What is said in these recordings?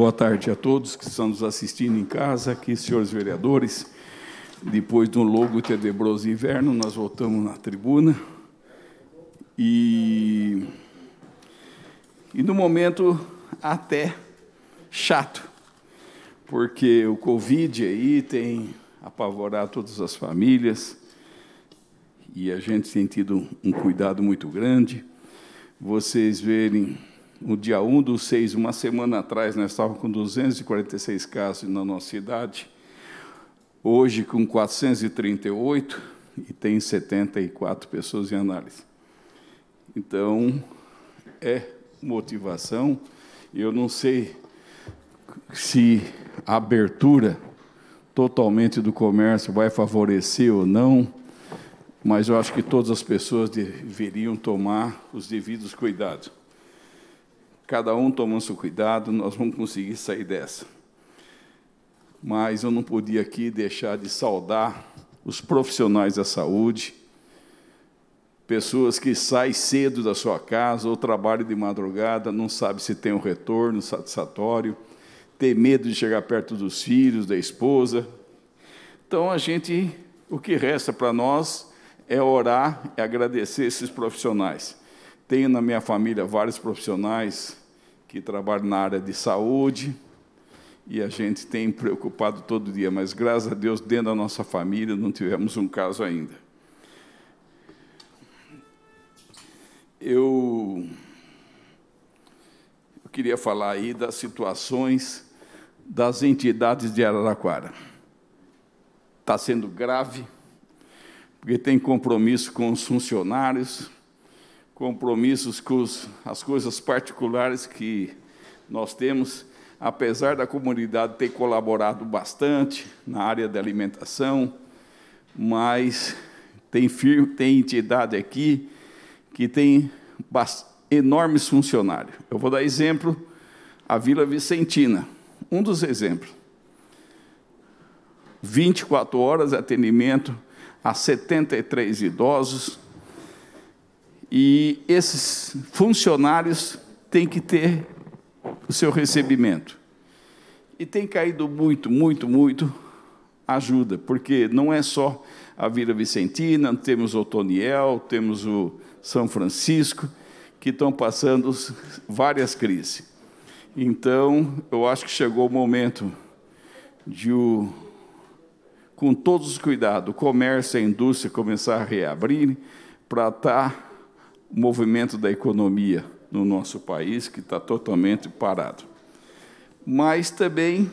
Boa tarde a todos que estão nos assistindo em casa, aqui, senhores vereadores. Depois de um longo e tenebroso inverno, nós voltamos na tribuna. E, e no momento até chato, porque o Covid aí tem apavorado todas as famílias e a gente tem tido um cuidado muito grande. Vocês verem no dia 1 do 6, uma semana atrás, nós estávamos com 246 casos na nossa cidade, hoje com 438 e tem 74 pessoas em análise. Então, é motivação. Eu não sei se a abertura totalmente do comércio vai favorecer ou não, mas eu acho que todas as pessoas deveriam tomar os devidos cuidados cada um tomando seu cuidado, nós vamos conseguir sair dessa. Mas eu não podia aqui deixar de saudar os profissionais da saúde, pessoas que saem cedo da sua casa ou trabalham de madrugada, não sabe se tem um retorno satisfatório, tem medo de chegar perto dos filhos, da esposa. Então a gente, o que resta para nós é orar e agradecer esses profissionais. Tenho na minha família vários profissionais que trabalha na área de saúde, e a gente tem preocupado todo dia, mas graças a Deus, dentro da nossa família, não tivemos um caso ainda. Eu, eu queria falar aí das situações das entidades de Araraquara. Está sendo grave, porque tem compromisso com os funcionários, compromissos com os, as coisas particulares que nós temos, apesar da comunidade ter colaborado bastante na área da alimentação, mas tem, firme, tem entidade aqui que tem enormes funcionários. Eu vou dar exemplo, a Vila Vicentina, um dos exemplos. 24 horas de atendimento a 73 idosos, e esses funcionários têm que ter o seu recebimento. E tem caído muito, muito, muito ajuda, porque não é só a Vila Vicentina, temos o Toniel, temos o São Francisco, que estão passando várias crises. Então, eu acho que chegou o momento de, o, com todos os cuidados, o comércio e a indústria começar a reabrir para estar tá movimento da economia no nosso país, que está totalmente parado. Mas também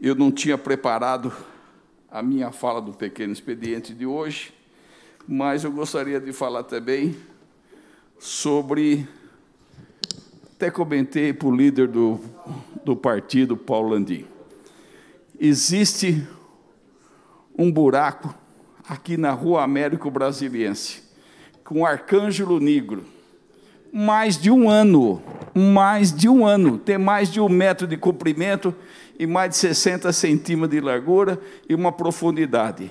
eu não tinha preparado a minha fala do pequeno expediente de hoje, mas eu gostaria de falar também sobre. Até comentei para o líder do, do partido, Paulo Landim. Existe um buraco aqui na Rua Américo Brasiliense com Arcângelo Negro. Mais de um ano, mais de um ano, tem mais de um metro de comprimento e mais de 60 centímetros de largura e uma profundidade.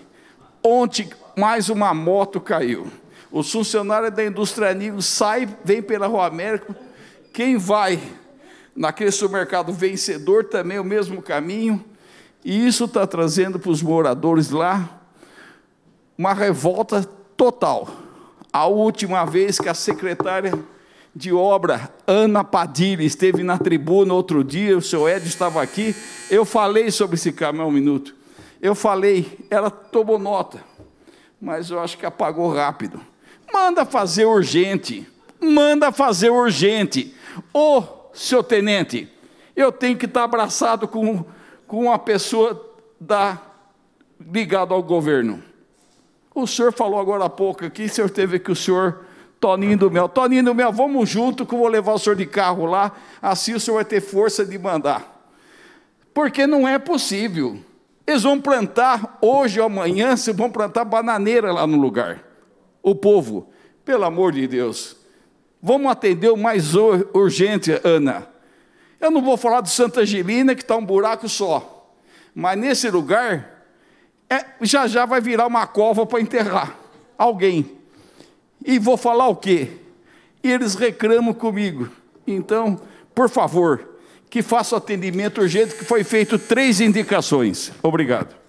Ontem, mais uma moto caiu. Os funcionários da indústria Nigro sai, vem pela Rua América. Quem vai naquele supermercado vencedor também é o mesmo caminho. E isso está trazendo para os moradores lá uma revolta total. A última vez que a secretária de obra, Ana Padilha, esteve na tribuna outro dia, o seu Ed estava aqui, eu falei sobre esse caminhão um minuto. Eu falei, ela tomou nota, mas eu acho que apagou rápido. Manda fazer urgente, manda fazer urgente. Ô, oh, seu tenente, eu tenho que estar abraçado com, com uma pessoa da, ligada ao governo. O senhor falou agora há pouco aqui, o senhor teve que o senhor Toninho do Mel. Toninho do Mel, vamos junto que eu vou levar o senhor de carro lá, assim o senhor vai ter força de mandar. Porque não é possível. Eles vão plantar hoje ou amanhã, se vão plantar bananeira lá no lugar. O povo, pelo amor de Deus. Vamos atender o mais urgente, Ana. Eu não vou falar do Santa Angelina, que está um buraco só. Mas nesse lugar, é, já já vai virar uma cova para enterrar alguém. E vou falar o quê? E eles reclamam comigo. Então, por favor, que faça o atendimento urgente, que foi feito três indicações. Obrigado.